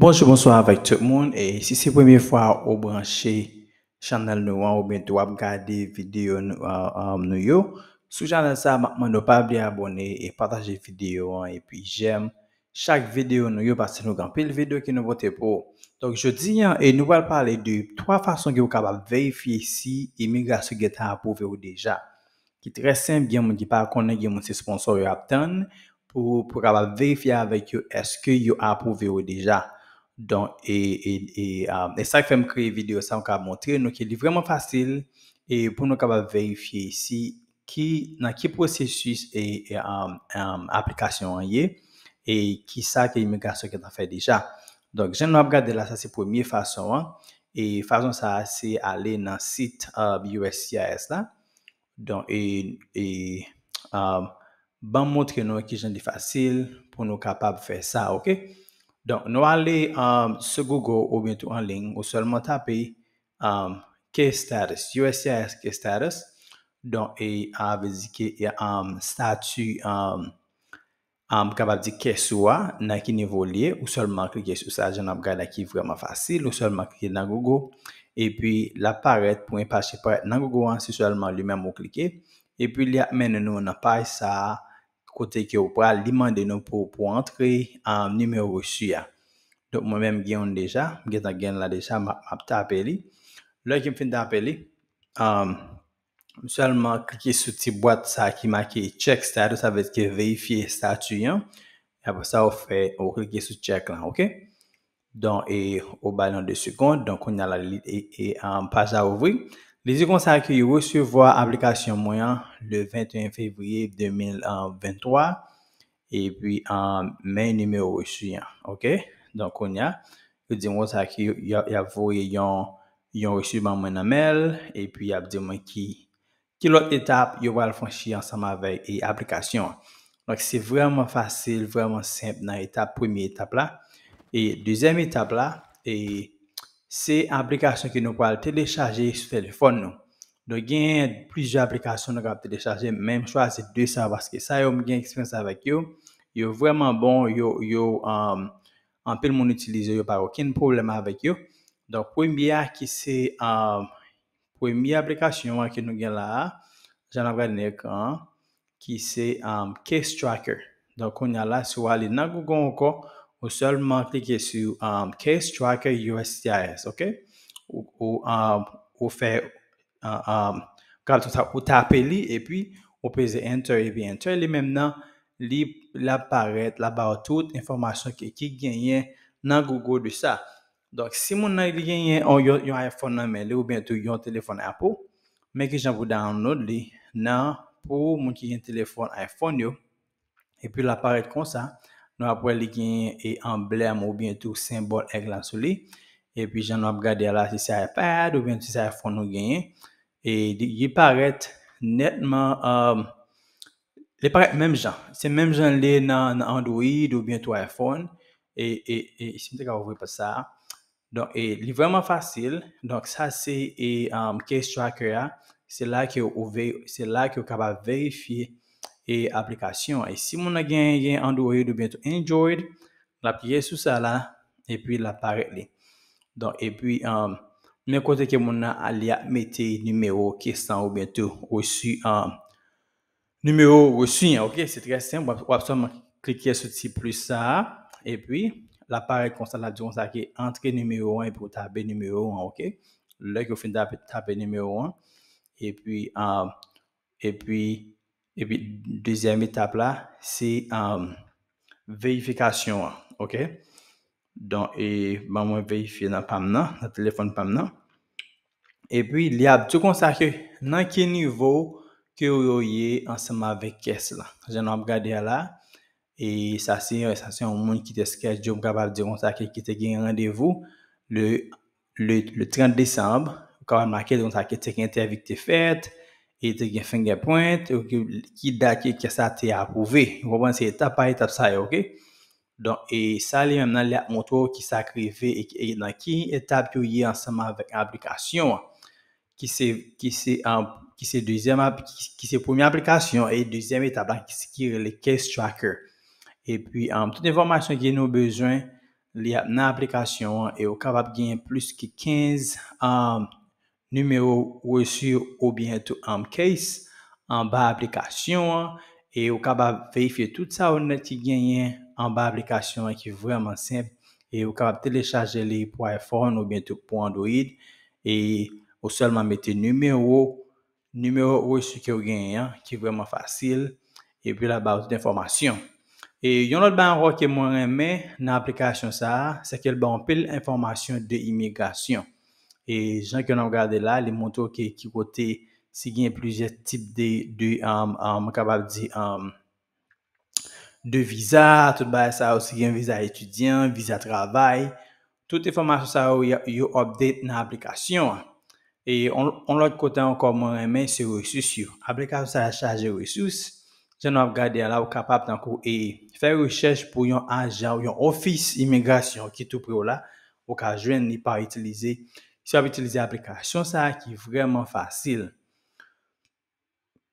Bonjour, bonsoir avec tout le monde. Et si c'est la première fois que vous branchez Channel Noir hein, ou bien vous regardez vidéo nous, euh, euh, sous channel ça, ne pas oublier abonner et partager vidéo hein. et puis j'aime chaque vidéo nous parce que nous avons pile vidéo qui nous vote pour. Donc je dis hein, et nous allons parler de trois façons que vous pouvez vérifier si l'immigration est approuvé ou déjà. Qui très simple, bien y a des gens qui est sponsor pour vérifier avec vous est-ce que vous approuvé ou déjà. Donc, et, et, et, euh, ça fait me créer vidéo, ça on montrer, donc il est vraiment facile et pour nous capable vérifier ici qui dans quel processus et, euh, euh, application application et qui ça que l'immigration qui a fait déjà. Donc, j'aime regarder là, ça c'est première façon. Hein. et façon ça, c'est aller dans le site USCIS Donc, et, et ben, montrer nous qui est facile pour nous capable faire ça, ok? Donc, nous allons um, sur Google ou bientôt en ligne ou seulement taper um, Case Status, USCIS Case Status. Donc, ah, il y a un um, statut um, um, capable de dire que soit dans quel niveau lié ou seulement cliquer sur ça, j'en pas qui vraiment facile ou seulement cliquer sur Google et puis l'apparaître pour un page dans Google, hein, c'est seulement lui-même ou cliquer et puis il y a maintenant dans page ça côté que vous pouvez demander nous pour, pour entrer en numéro reçu. Donc, moi-même, j'ai déjà, j'ai là déjà, m'a appelé. Lorsque je me suis je seulement cliquer sur cette boîte ça qui marque check status, ça veut dire vérifier statut. Hein. et Après ça, on fait, on clique sur check là, ok? Donc, et au ballon de seconde, donc on a la et, et, page à ouvrir. Les yeux ça reçu recevoir application moyen le 21 février 2023 et puis en main numéro reçu. OK? Donc, on a, dit moi qui a reçu mail et puis il a dit moi qui qui l'autre étape yo va franchir ensemble avec et application. Donc, c'est vraiment facile, vraiment simple dans l'étape, première étape là. Et deuxième étape là, et Se aplikasyon ki nou kwa al telechaje sou telefon nou. Do gen, prije aplikasyon nou kwa ap telechaje, menm chwa se 200 baske. Sa yo mgen ekspense avèk yo. Yo vwèman bon, yo, yo, um, anpèl moun itilize yo par okin poublem avèk yo. Donk, pwèm biya ki se, pwèm um, biya aplikasyon anke nou gen la, jan avèd nek an, ki se um, case tracker. Donk, konya la, sou alin nan Google ou kon, Ou solman klike su um, case tracker USCIS, ok? Ou um, fe, uh, um, ou tape li, e pi, ou pese enter, e vi enter, li menm nan, li la paret, la ba ou tout informasyon ki genye nan Google di sa. Dok, si moun nan li genye, ou yon iPhone nan men, li ou bentou yon telefon Apple, men ki jan vou download li, nan, pou moun ki yon telefon iPhone yo, e pi la paret kon sa, Nous avons un emblème ou bien bientôt symbole avec en et puis j'en va regarder là si c'est iPad ou bien si c'est iPhone ou bien et il paraît nettement euh, Il les paraît même gens c'est même gens les dans Android ou bien iPhone et et et si on vous ouvrir pas ça donc et est vraiment facile donc ça c'est et euh, case tracker hein. c'est là que c'est là que vérifier application e aplikasyon. E si moun a gagné Android ou bientôt Android, la piye sou sa la, e pi la paret li. Don, e pi, um, men kote ke moun a ali numéro mette numero kestan ou bientou osu, um, numéro osu, ok? c'est très simple wap, wap som klike plus ça et puis la paret la diyon sa ki entre numéro 1 pour tabe numéro 1, ok? Lèk yo fin tabe numéro 1, et puis um, e pi, Epi, dezyen etap la, se euh, veyifikasyon an, ok? Don, e, ban mwen veyifikasyon nan pam nan, nan telefon nan pam nan. Epi, li ap, tout kon sa ke, nan ke nivou, ke ou yo ye ansama vek kes la? Jan an mwen gade la, e, sa se, sa se, an mwen ki te skech, joun mwen kapap di kon sa ke, ki te genye randevou, le, le, le 30 Desembre, kon an ake, di kon sa ke, te kente avi ki te fet, E te gen finger point, ki da ki sa te apouve. Wawan se etap pa etap sa yo, ok? Don, e sa li mem nan li ap moutou ki sa krive, e, e nan ki etap ki ou ye ansama vek aplikasyon. Ki se, ki se, ki se deuxième, ki se poumyen aplikasyon, e deuxième etap la, ki se kire le case tracker. E pi, an, toute informasyon ki nou bejwen, li ap nan aplikasyon, e ou kapap gen plus ki 15, an, Numero ou esu ou bientou amkeis An ba aplikasyon E ou kabab feyifye tout sa ou neti genyen An ba aplikasyon ki vreman semp E ou kabab telechaje li pou iPhone ou bientou pou Android E ou selman meti numero Numero ou esu ki ou genyen Ki vreman fasil E pi la ba outi d'informasyon E yon not ban roke mwen reme Nan aplikasyon sa Se ke l ban pil informasyon de imigrasyon E jan ki an ap gade la, li mwoto ki wote si gen pluje tip um, um, um, de visa, tout ba sa ou si gen visa etudyen, visa travay. Tout informasyon sa ou yo update nan aplikasyon. E on lot kote an kon mwen remen se resus yo. Aplikasyon sa a chaje resus, jan an ap gade la ou kapap tan ko e fè rechèche pou yon anjan ou yon ofis imigrasyon ki tou pro la. Ou ka jwen ni pa itilize yo. si vous utilisez l'application, ça qui est vraiment facile.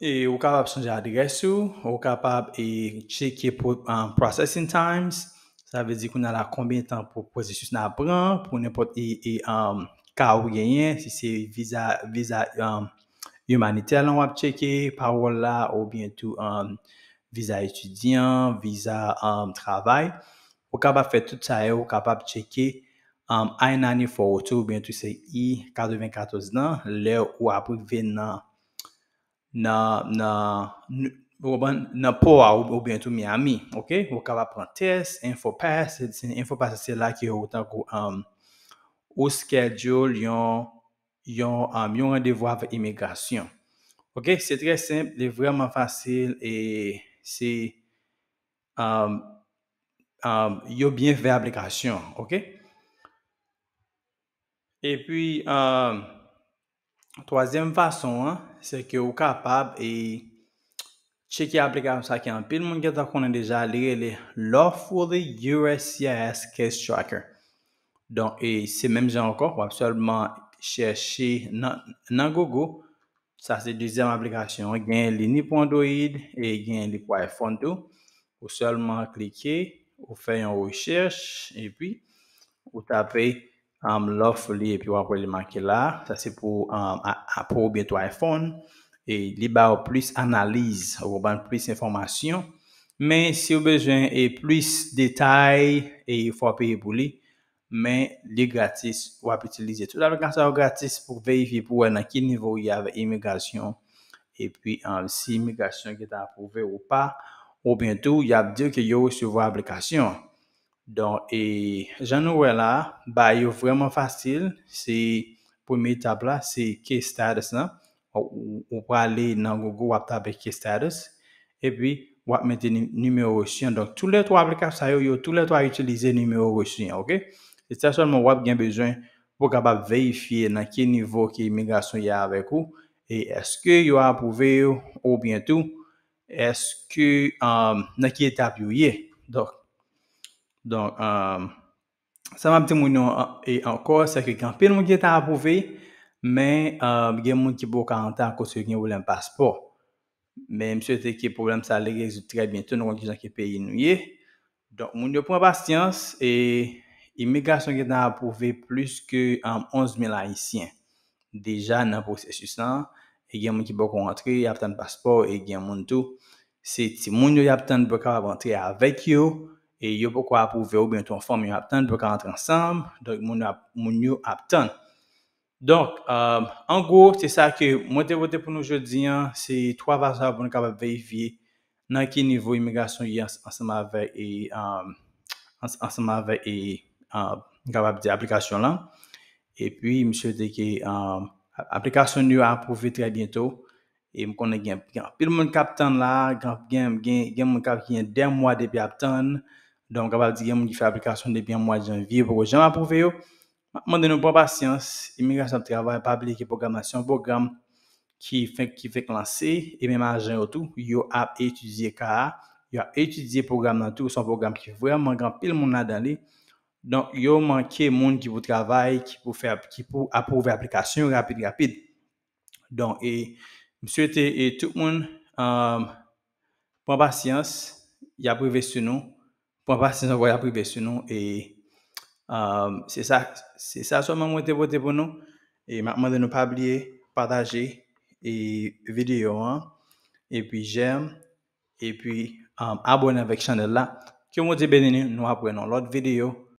Et vous capable changer d'adresse. vous pouvez capable de checker pour processing times. Ça veut dire qu'on a la combien de temps pour le processus prend pour n'importe quel um, cas ou gagnent, si c'est visa, visa um, humanitaire, on va checker, parole là, ou bien tout um, visa étudiant, visa travail. Vous pouvez capable faire tout ça, vous pouvez capable checker. Ay um, nanifo wote ou bentou se i, 94 nan, le ou apou ven nan pou a ou bentou Miami, ok? Ou kava prantes, info pas, info pas se la ki ou tan kou um, ou schedule yon um, rendezvous ave imigrasyon, ok? Ok, se tre semp, de vreman fasil e se yo bin ve aplikasyon, ok? Et puis, euh, troisième façon, c'est qu'on est capable de checker l'application qui est en pile. On a déjà l'offer de USCIS Case Tracker. C'est même genre encore. On va seulement chercher dans Google. Ça c'est deuxième application. On gagne l'inipondoid et on gagne l'ipoephonto. On seulement clique. On fait une recherche. Et puis, on tape am um, l'offre et puis après le marquer là ça c'est pour um, approuver bientôt iPhone et il a plus analyse plus d'informations mais si vous avez besoin et plus détails et il faut payer pour lui mais les gratis vous pouvez utiliser tout l'application gratis pour vérifier pour à quel niveau il y a immigration et puis um, si immigration qui est approuvée ou pas ou bientôt il y a dire que vous recevez l'application donc, et jean là, bah, est vraiment facile. C'est, première étape là, c'est key status là. Ou, ou, ou aller dans Google, ou status. Et puis, ou mettre numéro reçu. Donc, tous les trois applications, tous les trois utiliser numéro reçu, ok? C'est seulement web a besoin pour capable vérifier dans quel niveau que immigration y a avec vous. Et est-ce que y a approuvé ou bientôt, est-ce que, euh, dans quelle étape y est? Donc, Donk, sa mabite moun yo e ankor, seke yon pil moun ki etan apouve, men gen moun ki bo ka anta akosye gen ou len paspor. Men msye teke problem sa le rezout tre bienton nou anke jan ki pe yen nou ye. Donk, moun yo pran pasyans, e imigrasyon ki etan apouve plus ke an 11.000 Haitien. Deja nan prosesus lan, e gen moun ki bo kon rentre, ya apetan paspor, e gen moun tou. Se ti moun yo ya apetan bo ka apetan rentre avek yo, e yo pou kwa apouve ou gen ton form yon aptan, do ka antre ansam, dok moun yon aptan. Donk, euh, an gwo, te sa ki, mwen te vote pou nou jodi, se 3 vasa pou nou kapap veyifi, nan ki nivou imigrasyon yon ansama vey euh, ansama vey euh, kapap de aplikasyon lan. E pi, mwen se de ki, aplikasyon nou apouve tre biento, e mwen konen gen, gen apil moun kap tan la, gen moun kap ki yon den mwa depi aptan, gen moun kap ki yon den mwa depi aptan, Don, kapal di gen moun ki fè aplikasyon debi an mwajan vye pou wajan apouve yo. Mwen den nou pou apasyans, ime gansan te avay, pablike, programasyon, program ki fè klansè, e mèman ajan yo tou, yo ap etudize ka, yo ap etudize program nan tou, son program ki fè vwe, mangan pil moun nan dan li. Don, yo manke moun ki wou travay, ki pou apouve aplikasyon, rapide, rapide. Don, e, mswe te, e tout moun, euh, pou apasyans, ya apouve se nou, pour passer un voyage privé sur nous. Et euh, c'est ça, c'est ça seulement monter voté pour nous. Et maintenant, de ne pas oublier, partager et vidéo. Hein? Et puis j'aime. Et puis euh, abonnez avec la chaîne là. Que vous bienvenue nous apprenons l'autre vidéo.